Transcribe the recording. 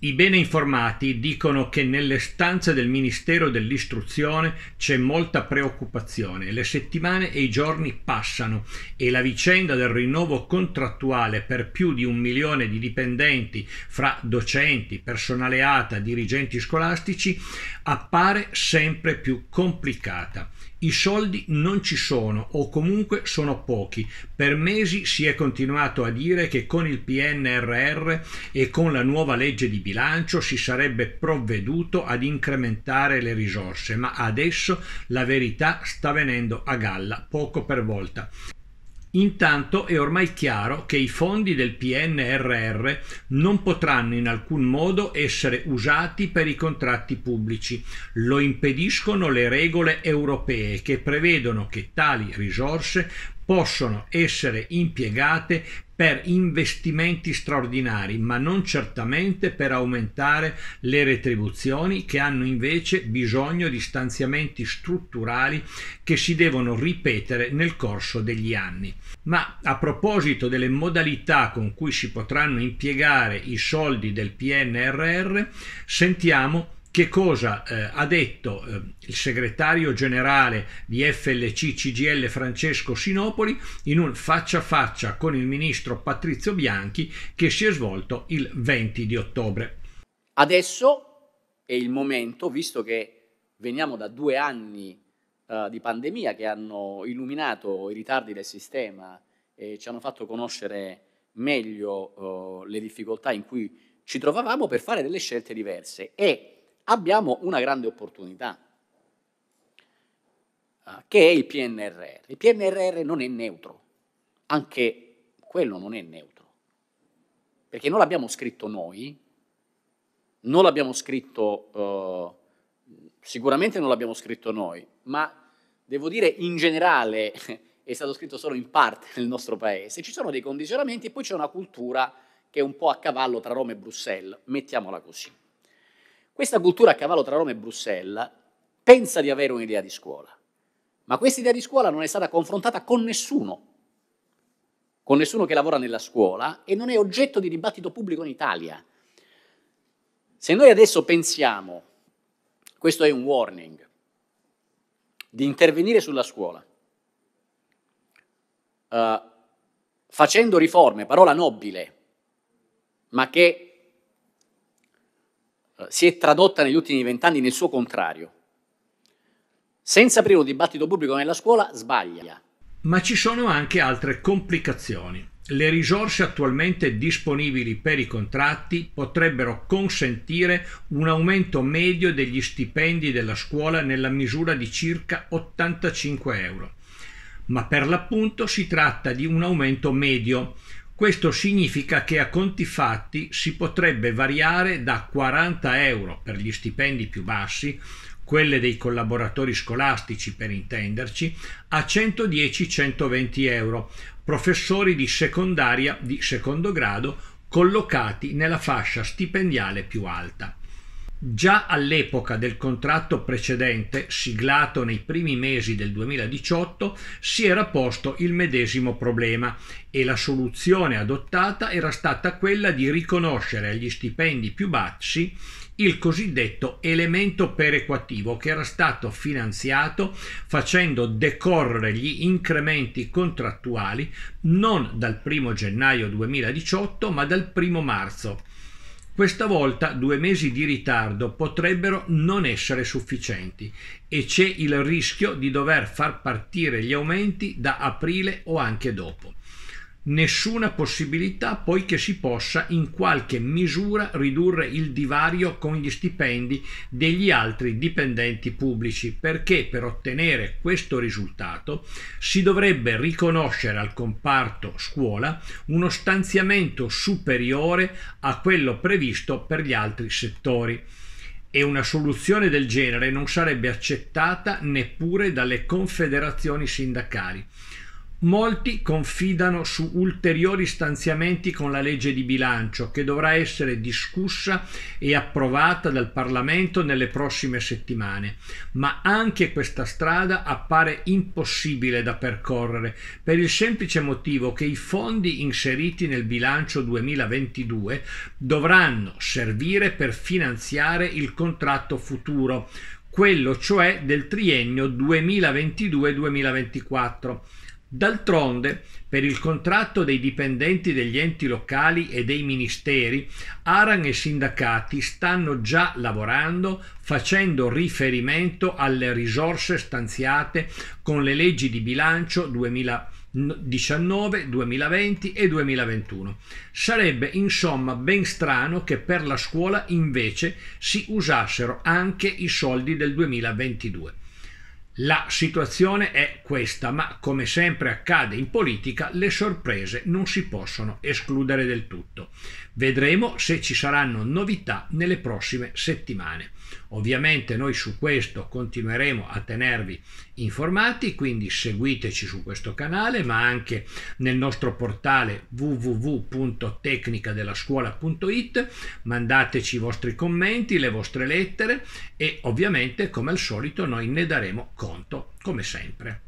I bene informati dicono che nelle stanze del Ministero dell'Istruzione c'è molta preoccupazione, le settimane e i giorni passano e la vicenda del rinnovo contrattuale per più di un milione di dipendenti fra docenti, personale ATA, dirigenti scolastici appare sempre più complicata. I soldi non ci sono o comunque sono pochi. Per mesi si è continuato a dire che con il PNRR e con la nuova legge di bilancio si sarebbe provveduto ad incrementare le risorse, ma adesso la verità sta venendo a galla poco per volta. Intanto è ormai chiaro che i fondi del PNRR non potranno in alcun modo essere usati per i contratti pubblici. Lo impediscono le regole europee che prevedono che tali risorse possono essere impiegate per investimenti straordinari, ma non certamente per aumentare le retribuzioni che hanno invece bisogno di stanziamenti strutturali che si devono ripetere nel corso degli anni. Ma a proposito delle modalità con cui si potranno impiegare i soldi del PNRR, sentiamo che cosa eh, ha detto eh, il segretario generale di FLC CGL Francesco Sinopoli in un faccia a faccia con il ministro Patrizio Bianchi che si è svolto il 20 di ottobre. Adesso è il momento, visto che veniamo da due anni uh, di pandemia che hanno illuminato i ritardi del sistema e ci hanno fatto conoscere meglio uh, le difficoltà in cui ci trovavamo per fare delle scelte diverse e abbiamo una grande opportunità, eh, che è il PNRR. Il PNRR non è neutro, anche quello non è neutro, perché non l'abbiamo scritto noi, non l'abbiamo scritto, eh, sicuramente non l'abbiamo scritto noi, ma devo dire in generale è stato scritto solo in parte nel nostro paese, ci sono dei condizionamenti e poi c'è una cultura che è un po' a cavallo tra Roma e Bruxelles, mettiamola così. Questa cultura a cavallo tra Roma e Bruxelles pensa di avere un'idea di scuola, ma questa idea di scuola non è stata confrontata con nessuno, con nessuno che lavora nella scuola e non è oggetto di dibattito pubblico in Italia. Se noi adesso pensiamo, questo è un warning, di intervenire sulla scuola, uh, facendo riforme, parola nobile, ma che eh, si è tradotta negli ultimi vent'anni nel suo contrario. Senza aprire un dibattito pubblico nella scuola sbaglia. Ma ci sono anche altre complicazioni. Le risorse attualmente disponibili per i contratti potrebbero consentire un aumento medio degli stipendi della scuola nella misura di circa 85 euro. Ma per l'appunto si tratta di un aumento medio, questo significa che a conti fatti si potrebbe variare da 40 euro per gli stipendi più bassi, quelle dei collaboratori scolastici per intenderci, a 110-120 euro, professori di secondaria di secondo grado collocati nella fascia stipendiale più alta. Già all'epoca del contratto precedente, siglato nei primi mesi del 2018, si era posto il medesimo problema e la soluzione adottata era stata quella di riconoscere agli stipendi più bassi il cosiddetto elemento perequativo che era stato finanziato facendo decorrere gli incrementi contrattuali non dal 1 gennaio 2018 ma dal 1 marzo questa volta due mesi di ritardo potrebbero non essere sufficienti e c'è il rischio di dover far partire gli aumenti da aprile o anche dopo nessuna possibilità poiché si possa in qualche misura ridurre il divario con gli stipendi degli altri dipendenti pubblici perché per ottenere questo risultato si dovrebbe riconoscere al comparto scuola uno stanziamento superiore a quello previsto per gli altri settori e una soluzione del genere non sarebbe accettata neppure dalle confederazioni sindacali Molti confidano su ulteriori stanziamenti con la legge di bilancio che dovrà essere discussa e approvata dal Parlamento nelle prossime settimane, ma anche questa strada appare impossibile da percorrere per il semplice motivo che i fondi inseriti nel bilancio 2022 dovranno servire per finanziare il contratto futuro, quello cioè del triennio 2022-2024 D'altronde, per il contratto dei dipendenti degli enti locali e dei ministeri, Aran e sindacati stanno già lavorando facendo riferimento alle risorse stanziate con le leggi di bilancio 2019, 2020 e 2021. Sarebbe insomma ben strano che per la scuola invece si usassero anche i soldi del 2022. La situazione è questa, ma come sempre accade in politica, le sorprese non si possono escludere del tutto. Vedremo se ci saranno novità nelle prossime settimane. Ovviamente noi su questo continueremo a tenervi informati, quindi seguiteci su questo canale, ma anche nel nostro portale www.tecnicadellascuola.it, mandateci i vostri commenti, le vostre lettere e ovviamente come al solito noi ne daremo conto, come sempre.